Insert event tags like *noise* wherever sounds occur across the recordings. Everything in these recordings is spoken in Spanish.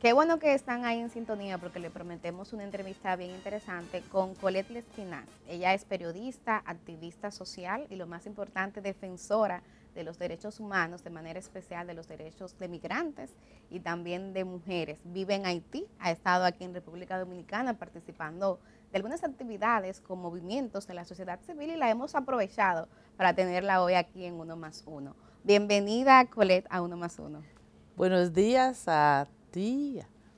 Qué bueno que están ahí en sintonía porque le prometemos una entrevista bien interesante con Colette Lespinaz. Ella es periodista, activista social y lo más importante, defensora de los derechos humanos, de manera especial de los derechos de migrantes y también de mujeres. Vive en Haití, ha estado aquí en República Dominicana participando de algunas actividades con movimientos de la sociedad civil y la hemos aprovechado para tenerla hoy aquí en Uno más Uno. Bienvenida, Colette, a Uno más Uno. Buenos días a todos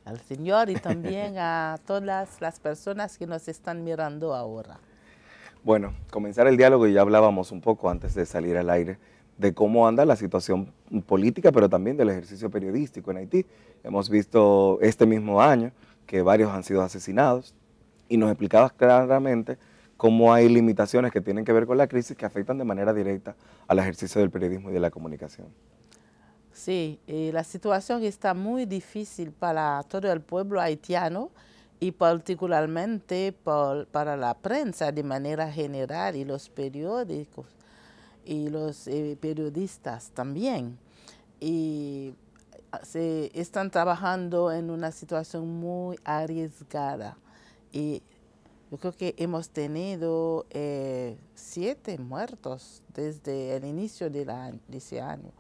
al Señor y también a *laughs* todas las personas que nos están mirando ahora. Bueno, comenzar el diálogo y ya hablábamos un poco antes de salir al aire de cómo anda la situación política, pero también del ejercicio periodístico en Haití. Hemos visto este mismo año que varios han sido asesinados y nos explicabas claramente cómo hay limitaciones que tienen que ver con la crisis que afectan de manera directa al ejercicio del periodismo y de la comunicación. Sí, y la situación está muy difícil para todo el pueblo haitiano y particularmente para la prensa de manera general y los periódicos y los eh, periodistas también. Y ah, se están trabajando en una situación muy arriesgada y yo creo que hemos tenido eh, siete muertos desde el inicio de, la, de ese año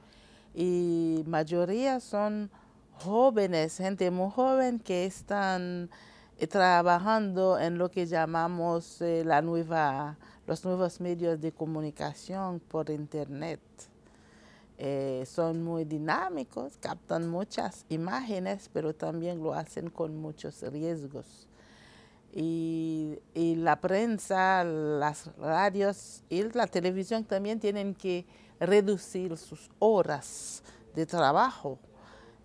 y mayoría son jóvenes, gente muy joven que están eh, trabajando en lo que llamamos eh, la nueva, los nuevos medios de comunicación por Internet. Eh, son muy dinámicos, captan muchas imágenes, pero también lo hacen con muchos riesgos. y la prensa, las radios y la televisión también tienen que reducir sus horas de trabajo.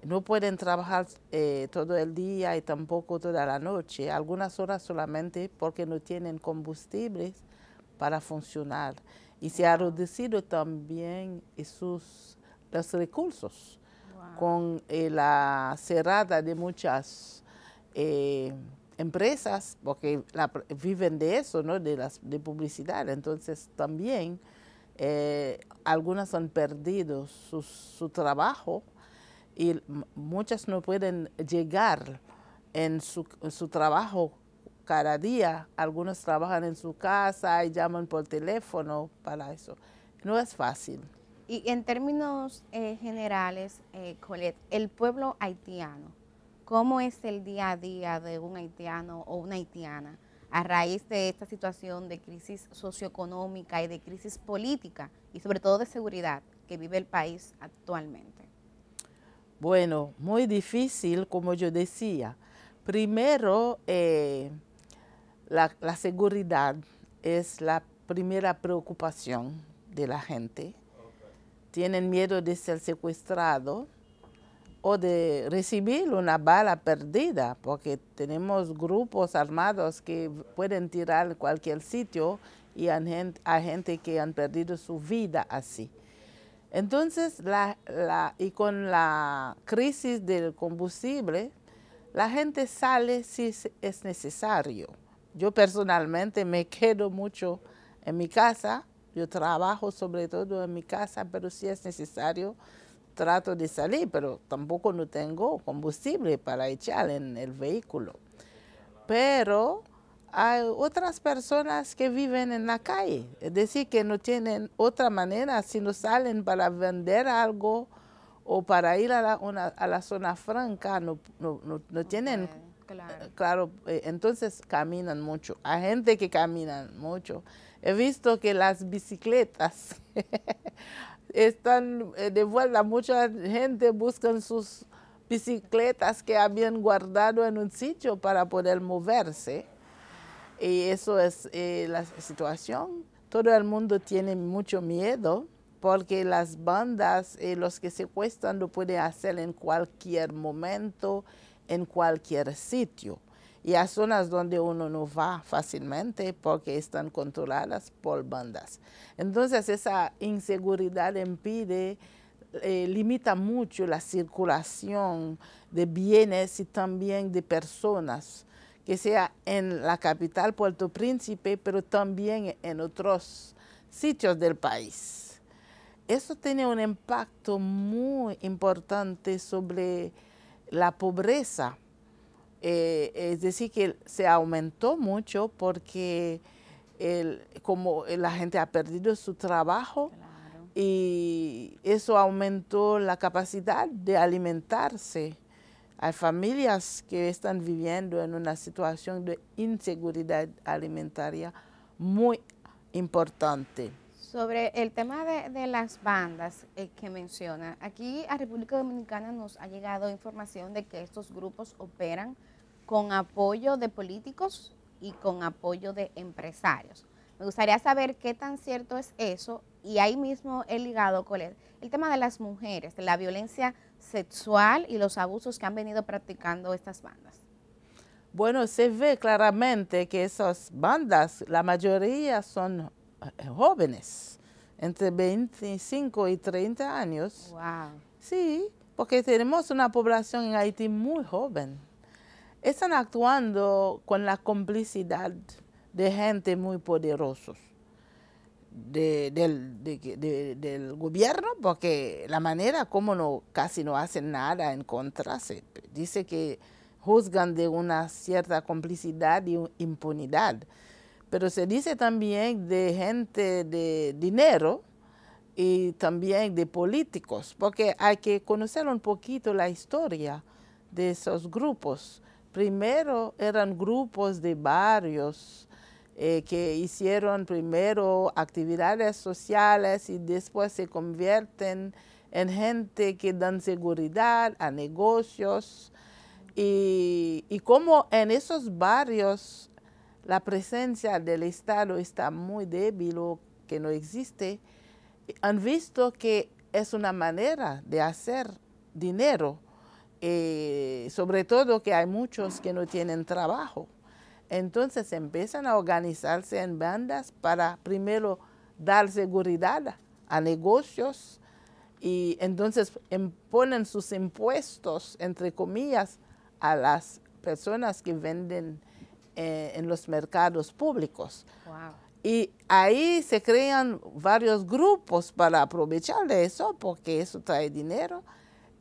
No pueden trabajar eh, todo el día y tampoco toda la noche, algunas horas solamente porque no tienen combustibles para funcionar. Y se ha reducido también sus, los recursos con eh, la cerrada de muchas eh, empresas, porque viven de eso, ¿no? de, las, de publicidad. Entonces también algunas han perdido su, trabajo y muchas no pueden llegar en su, trabajo cada día. Algunos trabajan en su casa y llaman por teléfono para eso. No es fácil. Y en términos eh, generales, eh, Colette, el pueblo haitiano, ¿cómo es el día a día de un haitiano o una haitiana? a raíz de esta situación de crisis socioeconómica y de crisis política y sobre todo de seguridad que vive el país actualmente? Bueno, muy difícil, como yo decía. Primero, eh, la, seguridad es la primera preocupación de la gente. Tienen miedo de ser secuestrados o de recibir una bala perdida, porque tenemos grupos armados que pueden tirar cualquier sitio y a gente que han perdido su vida así. Entonces, la, la, y con la crisis del combustible, la gente sale si es necesario. Yo personalmente me quedo mucho en mi casa, yo trabajo sobre todo en mi casa, pero si es necesario, trato de salir, pero tampoco no tengo combustible para echar en el vehículo. Pero hay otras personas que viven en la calle, es decir, que no tienen otra manera si no salen para vender algo o para ir a la, zona franca, no, tienen... claro. Eh, eh, entonces caminan mucho. Hay gente que camina mucho. He visto que las bicicletas *laughs* están eh, de vuelta, mucha gente busca sus bicicletas que habían guardado en un sitio para poder moverse. Y eso es eh, la situación. Todo el mundo tiene mucho miedo porque las bandas, eh, los que secuestran, lo pueden hacer en cualquier momento, en cualquier sitio y a zonas donde uno no va fácilmente porque están controladas por bandas. Entonces esa inseguridad impide, eh, limita mucho la circulación de bienes y también de personas, que sea en la capital Puerto Príncipe, pero también en otros sitios del país. Eso tiene un impacto muy importante sobre la pobreza eh, es decir, que se aumentó mucho porque como la gente ha perdido su trabajo y eso aumentó la capacidad de alimentarse. Hay familias que están viviendo en una situación de inseguridad alimentaria muy importante. Sobre el tema de, las bandas eh, que menciona, aquí a República Dominicana nos ha llegado información de que estos grupos operan con apoyo de políticos y con apoyo de empresarios. Me gustaría saber qué tan cierto es eso y ahí mismo he ligado con el, el tema de las mujeres, de la violencia sexual y los abusos que han venido practicando estas bandas. Bueno, se ve claramente que esas bandas, la mayoría son eh, jóvenes, entre 25 y 30 años. Sí, porque tenemos una población en Haití muy joven. Están actuando con la complicidad de gente muy poderosa del, gobierno, porque la manera como casi no hacen nada en contra, se dice que juzgan de una cierta complicidad y impunidad pero se dice también de gente de dinero y también de políticos, porque hay que conocer un poquito la historia de esos grupos. Primero eran grupos de barrios eh, que hicieron primero actividades sociales y después se convierten en gente que dan seguridad a negocios. Y, y como en esos barrios la presencia del Estado está muy débil o que no existe, han visto que es una manera de hacer dinero, eh, sobre todo que hay muchos que no tienen trabajo. Entonces empiezan a organizarse en bandas para primero dar seguridad a negocios y entonces em, ponen sus impuestos, entre comillas, a las personas que venden eh, en los mercados públicos. Y ahí se crean varios grupos para aprovechar de eso, porque eso trae dinero.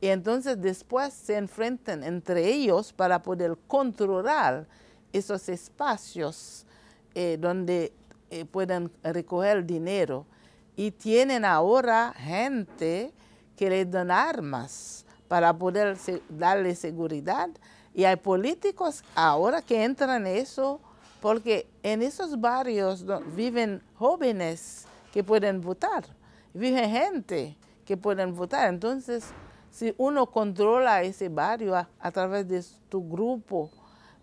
Y entonces después se enfrentan entre ellos para poder controlar esos espacios eh, donde eh, pueden recoger dinero. Y tienen ahora gente que les dan armas para poder darle seguridad y hay políticos ahora que entran en eso, porque en esos barrios viven jóvenes que pueden votar, viven gente que pueden votar. Entonces, si uno controla ese barrio a, través de tu grupo,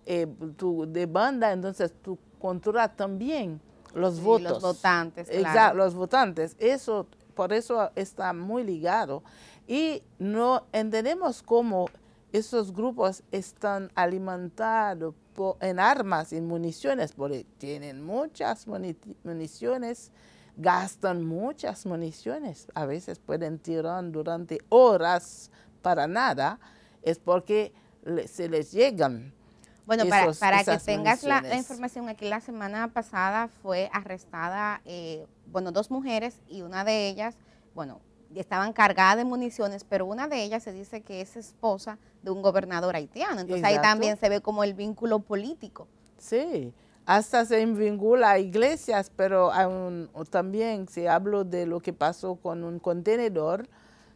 eh, de banda, entonces tú controlas también los votos. Los votantes, claro. Exacto, los votantes. Eso, por eso está muy ligado. Y no entendemos cómo esos grupos están alimentados en armas y municiones, porque tienen muchas municiones, gastan muchas municiones, a veces pueden tirar durante horas para nada, es porque se les llegan. Bueno, para, que tengas la, información, aquí la semana pasada fue arrestada, eh, bueno, dos mujeres y una de ellas, bueno, estaban cargadas de municiones, pero una de ellas se dice que es esposa de un gobernador haitiano. Entonces ahí también se ve como el vínculo político. Sí, hasta se vincula a iglesias, pero también se si habló de lo que pasó con un contenedor.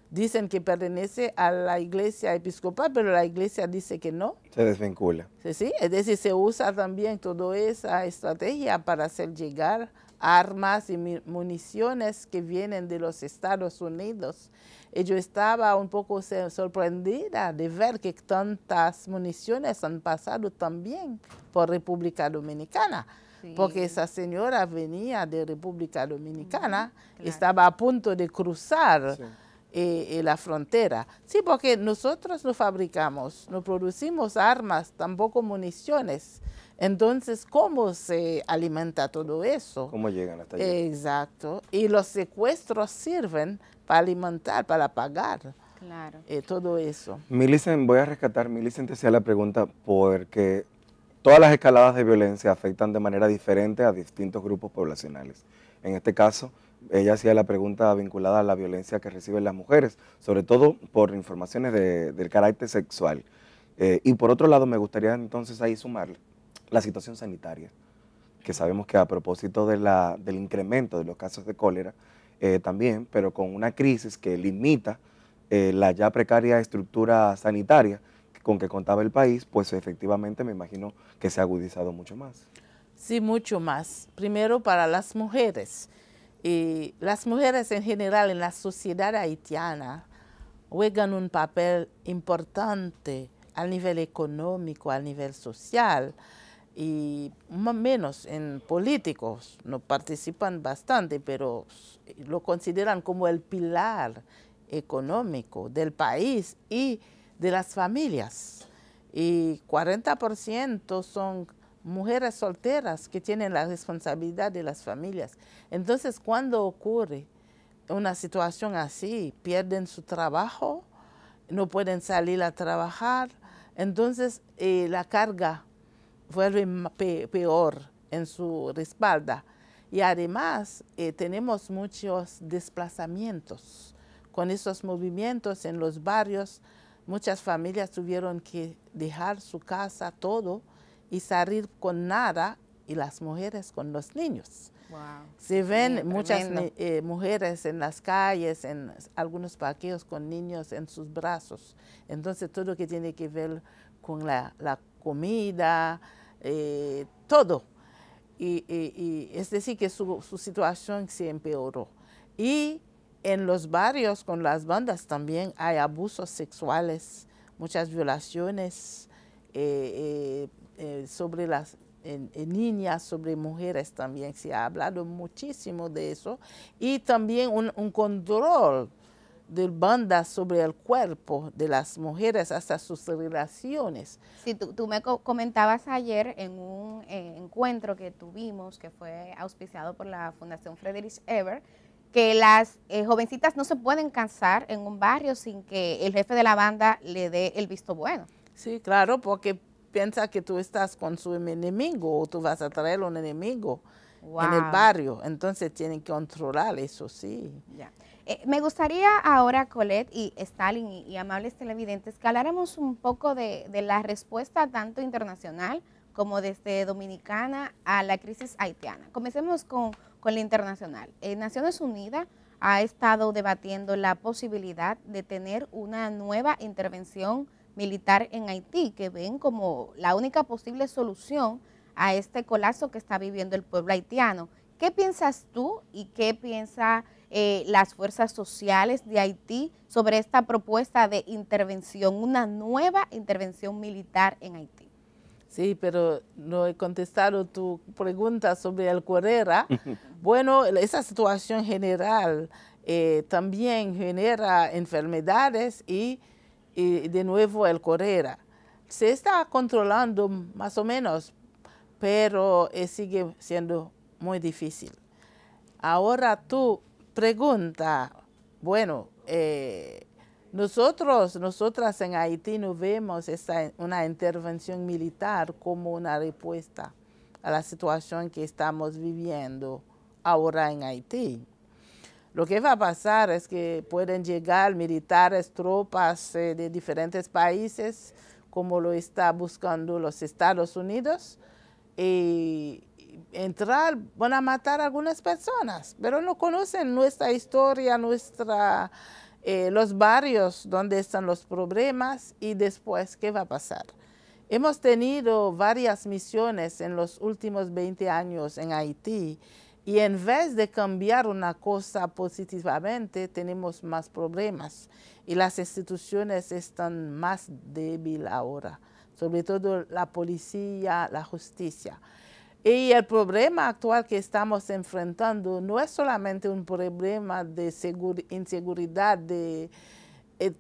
Dicen que pertenece a la iglesia episcopal, pero la iglesia dice que no. Se desvincula. Sí, sí. es decir, se usa también toda esa estrategia para hacer llegar armas y municiones que vienen de los Estados Unidos. Y yo estaba un poco sorprendida de ver que tantas municiones han pasado también por República Dominicana. Porque esa señora venía de República Dominicana, estaba a punto de cruzar. Eh, eh, la frontera. Sí, porque nosotros no fabricamos, no producimos armas, tampoco municiones. Entonces, ¿cómo se alimenta todo eso? ¿Cómo llegan hasta allí? Exacto. Y los secuestros sirven para alimentar, para pagar. Claro. Eh, todo eso. Milicen, voy a rescatar, Milicen te hacía la pregunta porque todas las escaladas de violencia afectan de manera diferente a distintos grupos poblacionales. En este caso, ella hacía la pregunta vinculada a la violencia que reciben las mujeres, sobre todo por informaciones del carácter sexual. Eh, y por otro lado, me gustaría entonces ahí sumarle la situación sanitaria, que sabemos que a propósito de del incremento de los casos de cólera, eh, también, pero con una crisis que limita eh, la ya precaria estructura sanitaria con que contaba el país, pues efectivamente me imagino que se ha agudizado mucho más. Sí, mucho más. Primero para las mujeres y las mujeres en general en la sociedad haitiana juegan un papel importante a nivel económico, a nivel social y menos en políticos. No participan bastante, pero lo consideran como el pilar económico del país y de las familias. Y 40% son mujeres solteras que tienen la responsabilidad de las familias. Entonces, cuando ocurre una situación así, pierden su trabajo, no pueden salir a trabajar, entonces eh, la carga vuelve peor en su respalda. Y además eh, tenemos muchos desplazamientos. Con esos movimientos en los barrios, muchas familias tuvieron que dejar su casa, todo, y salir con nada y las mujeres con los niños. Se ven muchas eh, mujeres en las calles, en algunos parqueos con niños en sus brazos. Entonces todo lo que tiene que ver con la, comida, eh, todo. Y, es decir que su, situación se empeoró. Y en los barrios con las bandas también hay abusos sexuales, muchas violaciones, eh, sobre las niñas, sobre mujeres también. Se ha hablado muchísimo de eso. Y también un, control de bandas sobre el cuerpo de las mujeres hasta sus relaciones. Sí, tú, me comentabas ayer en un eh, encuentro que tuvimos, que fue auspiciado por la Fundación Frederic Ever que las eh, jovencitas no se pueden casar en un barrio sin que el jefe de la banda le dé el visto bueno. Sí, claro, porque piensa que tú estás con su enemigo o tú vas a traer un enemigo en el barrio. Entonces tienen que controlar eso, sí. Eh, me gustaría ahora, Colette y Stalin y, amables televidentes, que habláramos un poco de, la respuesta tanto internacional como desde Dominicana a la crisis haitiana. Comencemos con, con la internacional. Eh, Naciones Unidas ha estado debatiendo la posibilidad de tener una nueva intervención militar en Haití, que ven como la única posible solución a este colapso que está viviendo el pueblo haitiano. ¿Qué piensas tú y qué piensan eh, las fuerzas sociales de Haití sobre esta propuesta de intervención, una nueva intervención militar en Haití? Sí, pero no he contestado tu pregunta sobre el Correra. *laughs* bueno, esa situación general eh, también genera enfermedades y y de nuevo el Correa. Se está controlando más o menos, pero eh, sigue siendo muy difícil. Ahora tú pregunta, bueno, eh, nosotros, nosotras en Haití no vemos una intervención militar como una respuesta a la situación que estamos viviendo ahora en Haití. Lo que va a pasar es que pueden llegar militares, tropas eh, de diferentes países, como lo está buscando los Estados Unidos, y entrar, van a matar algunas personas, pero no conocen nuestra historia, nuestra, eh, los barrios donde están los problemas y después qué va a pasar. Hemos tenido varias misiones en los últimos 20 años en Haití y en vez de cambiar una cosa positivamente, tenemos más problemas y las instituciones están más débiles ahora, sobre todo la policía, la justicia. Y el problema actual que estamos enfrentando no es solamente un problema de inseguridad, eh,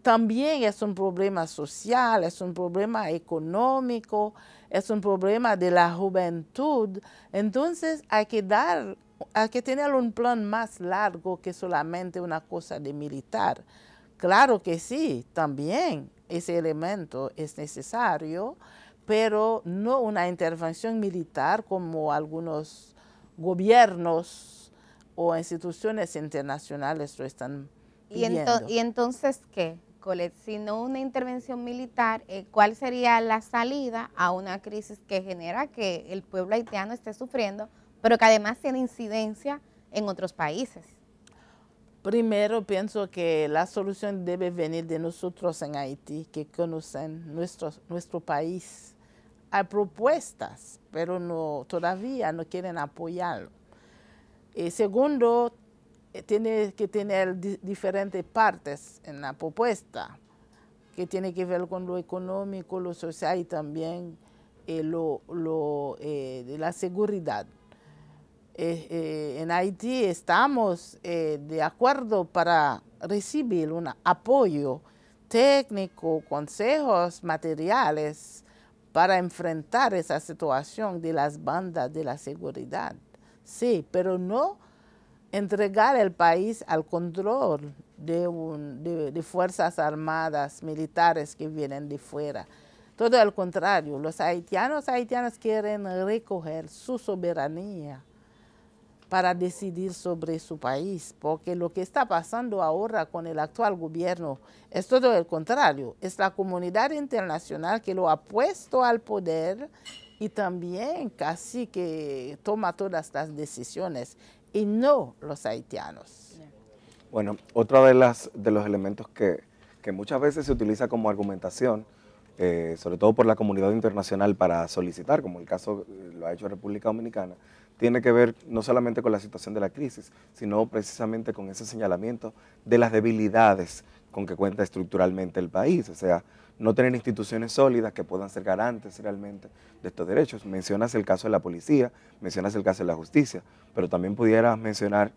también es un problema social, es un problema económico, es un problema de la juventud. Entonces hay que dar hay que tener un plan más largo que solamente una cosa de militar. Claro que sí, también ese elemento es necesario, pero no una intervención militar como algunos gobiernos o instituciones internacionales lo están pidiendo. ¿Y, entonces qué, Si no una intervención militar, eh, ¿cuál sería la salida a una crisis que genera que el pueblo haitiano esté sufriendo pero que además tiene incidencia en otros países. Primero pienso que la solución debe venir de nosotros en Haití, que conocen nuestro, nuestro país. Hay propuestas, pero todavía no quieren apoyarlo. Y segundo, eh, tiene que tener diferentes partes en la propuesta, que tiene que ver con lo económico, lo social y también eh, eh, la seguridad. Eh, eh, en Haití estamos eh, de acuerdo para recibir un apoyo técnico, consejos, materiales para enfrentar esa situación de las bandas de la seguridad. Sí, pero no entregar el país al control de, fuerzas armadas, militares que vienen de fuera. Todo al contrario, los haitianos haitianos quieren recoger su soberanía para decidir sobre su país, porque lo que está pasando ahora con el actual gobierno es todo el contrario, es la comunidad internacional que lo ha puesto al poder y también casi que toma todas las decisiones y no los haitianos. Bueno, otro de, las, de los elementos que, muchas veces se utiliza como argumentación, eh, sobre todo por la comunidad internacional para solicitar, como el caso eh, lo ha hecho República Dominicana, tiene que ver no solamente con la situación de la crisis, sino precisamente con ese señalamiento de las debilidades con que cuenta estructuralmente el país, o sea, no tener instituciones sólidas que puedan ser garantes realmente de estos derechos. Mencionas el caso de la policía, mencionas el caso de la justicia, pero también pudieras mencionar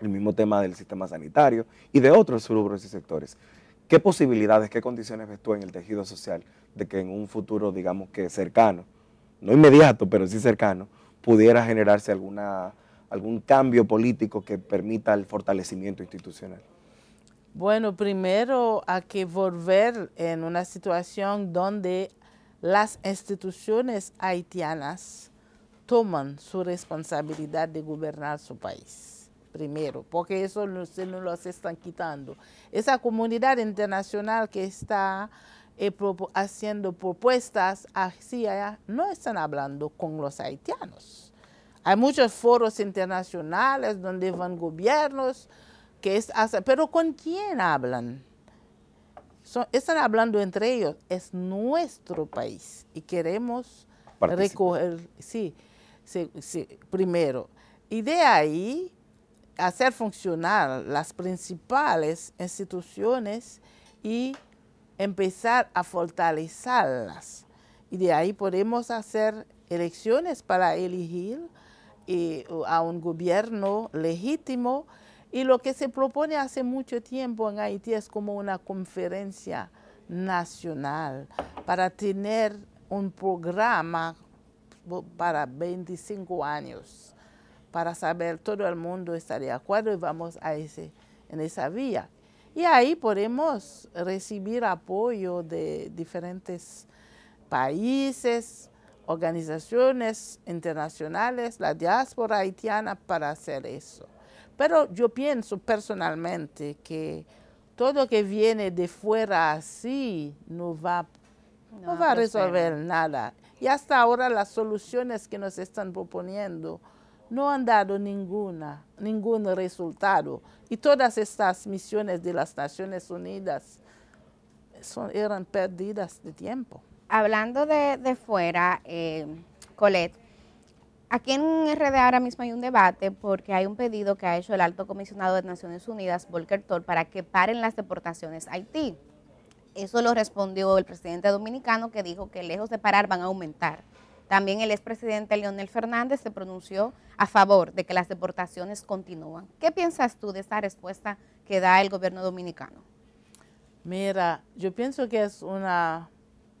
el mismo tema del sistema sanitario y de otros rubros y sectores. ¿Qué posibilidades, qué condiciones ves tú en el tejido social de que en un futuro, digamos que cercano, no inmediato, pero sí cercano, pudiera generarse alguna, algún cambio político que permita el fortalecimiento institucional? Bueno, primero hay que volver en una situación donde las instituciones haitianas toman su responsabilidad de gobernar su país. Primero, porque eso no se nos lo están quitando. Esa comunidad internacional que está eh, haciendo propuestas así no están hablando con los haitianos. Hay muchos foros internacionales donde van gobiernos, que es pero ¿con quién hablan? están hablando entre ellos, es nuestro país y queremos recoger, sí, primero. Y de ahí hacer funcionar las principales instituciones y empezar a fortalecerlas. Y de ahí podemos hacer elecciones para elegir eh, a un gobierno legítimo. Y lo que se propone hace mucho tiempo en Haití es como una conferencia nacional para tener un programa para 25 años, para saber todo el mundo está de acuerdo y vamos a ese, en esa vía. Y ahí podemos recibir apoyo de diferentes países, organizaciones internacionales, la diáspora haitiana para hacer eso. Pero yo pienso personalmente que todo lo que viene de fuera así no va, no va a pues, resolver nada. Y hasta ahora las soluciones que nos están proponiendo no han dado ninguna, ningún resultado. Y todas estas misiones de las Naciones Unidas son, eran perdidas de tiempo. Hablando de, de fuera, eh, Colette, aquí en RD ahora mismo hay un debate porque hay un pedido que ha hecho el alto comisionado de Naciones Unidas, Volker Toll, para que paren las deportaciones a Haití. Eso lo respondió el presidente dominicano que dijo que lejos de parar van a aumentar. También el expresidente Leonel Fernández se pronunció a favor de que las deportaciones continúan. ¿Qué piensas tú de esta respuesta que da el gobierno dominicano? Mira, yo pienso que es una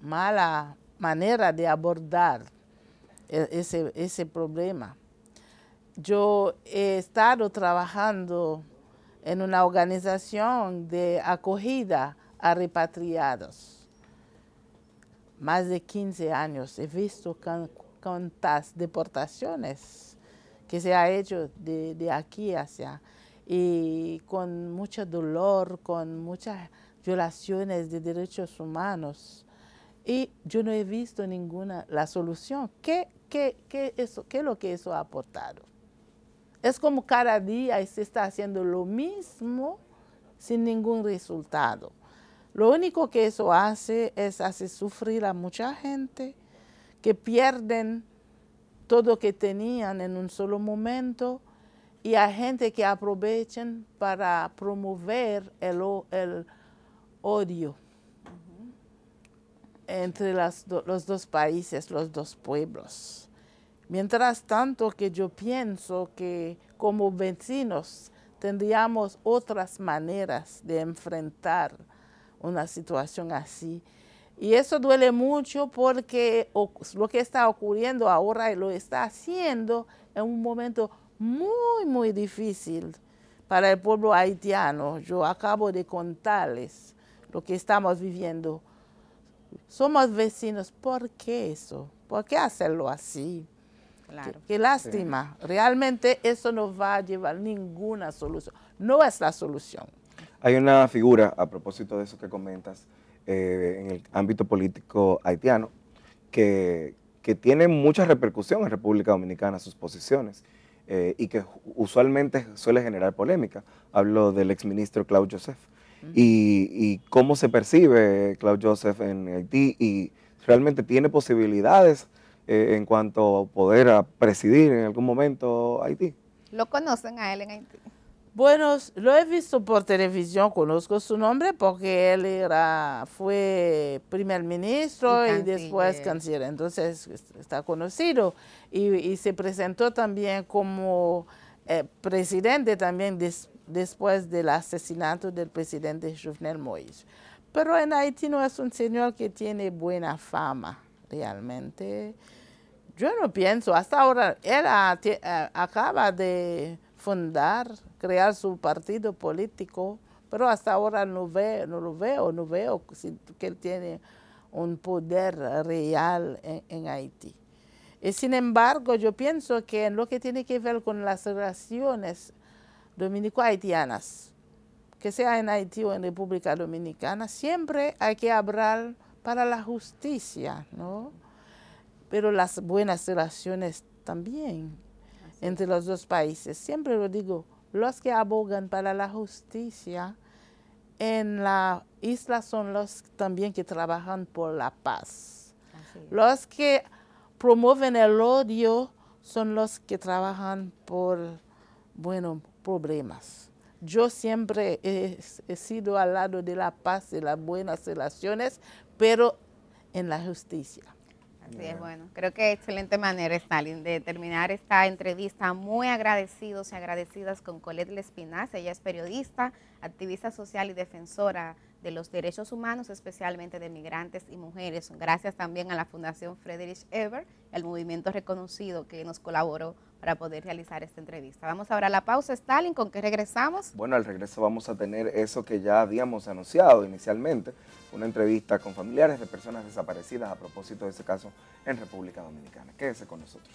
mala manera de abordar e, ese problema. Yo he estado trabajando en una organización de acogida a repatriados más de 15 años he visto cuántas deportaciones que se ha hecho de, aquí hacia y con mucho dolor, con muchas violaciones de derechos humanos. Y yo no he visto ninguna la solución. ¿Qué, eso, qué es lo que eso ha aportado? Es como cada día se está haciendo lo mismo sin ningún resultado. Lo único que eso hace es hacer sufrir a mucha gente que pierden todo lo que tenían en un solo momento y a gente que aprovechen para promover el, odio entre los dos países, los dos pueblos. Mientras tanto que yo pienso que como vecinos tendríamos otras maneras de enfrentar una situación así. Y eso duele mucho porque lo que está ocurriendo ahora y lo está haciendo en un momento muy, muy difícil para el pueblo haitiano. Yo acabo de contarles lo que estamos viviendo. Somos vecinos, ¿por qué eso? ¿Por qué hacerlo así? Claro. Qué, lástima. Realmente eso no va a llevar ninguna solución. No es la solución. Hay una figura, a propósito de eso que comentas, eh, en el ámbito político haitiano, que, que, tiene mucha repercusión en República Dominicana sus posiciones eh, y que usualmente suele generar polémica. Hablo del exministro Claude Joseph y, cómo se percibe Claude Joseph en Haití y realmente tiene posibilidades eh, en cuanto a poder presidir en algún momento Haití. ¿Lo conocen a él en Haití? Bueno, lo he visto por televisión, conozco su nombre porque él era, fue primer ministro y, después canciller, entonces está conocido. Y, se presentó también como eh, presidente también después del asesinato del presidente Jovenel Moïse. Pero en Haití no es un señor que tiene buena fama, realmente. Yo no pienso, hasta ahora él acaba de fundar crear su partido político, pero hasta ahora no, ve, no lo veo, no veo que él tiene un poder real en, en Haití. Y sin embargo, yo pienso que en lo que tiene que ver con las relaciones dominico-haitianas, que sea en Haití o en República Dominicana, siempre hay que hablar para la justicia, ¿no? Pero las buenas relaciones también entre los dos países. Siempre lo digo, los que abogan para la justicia en la isla son los también que trabajan por la paz. Los que promueven el odio son los que trabajan por, bueno, problemas. Yo siempre he, he, sido al lado de la paz y las buenas relaciones, pero en la justicia. Sí, es, bueno, creo que excelente manera, Stalin, de terminar esta entrevista. Muy agradecidos y agradecidas con Colette Lespinaz, ella es periodista, activista social y defensora de los derechos humanos, especialmente de migrantes y mujeres. Gracias también a la Fundación Friedrich Ever, el movimiento reconocido que nos colaboró para poder realizar esta entrevista. Vamos ahora a la pausa, Stalin, ¿con qué regresamos? Bueno, al regreso vamos a tener eso que ya habíamos anunciado inicialmente, una entrevista con familiares de personas desaparecidas a propósito de ese caso en República Dominicana. Quédese con nosotros.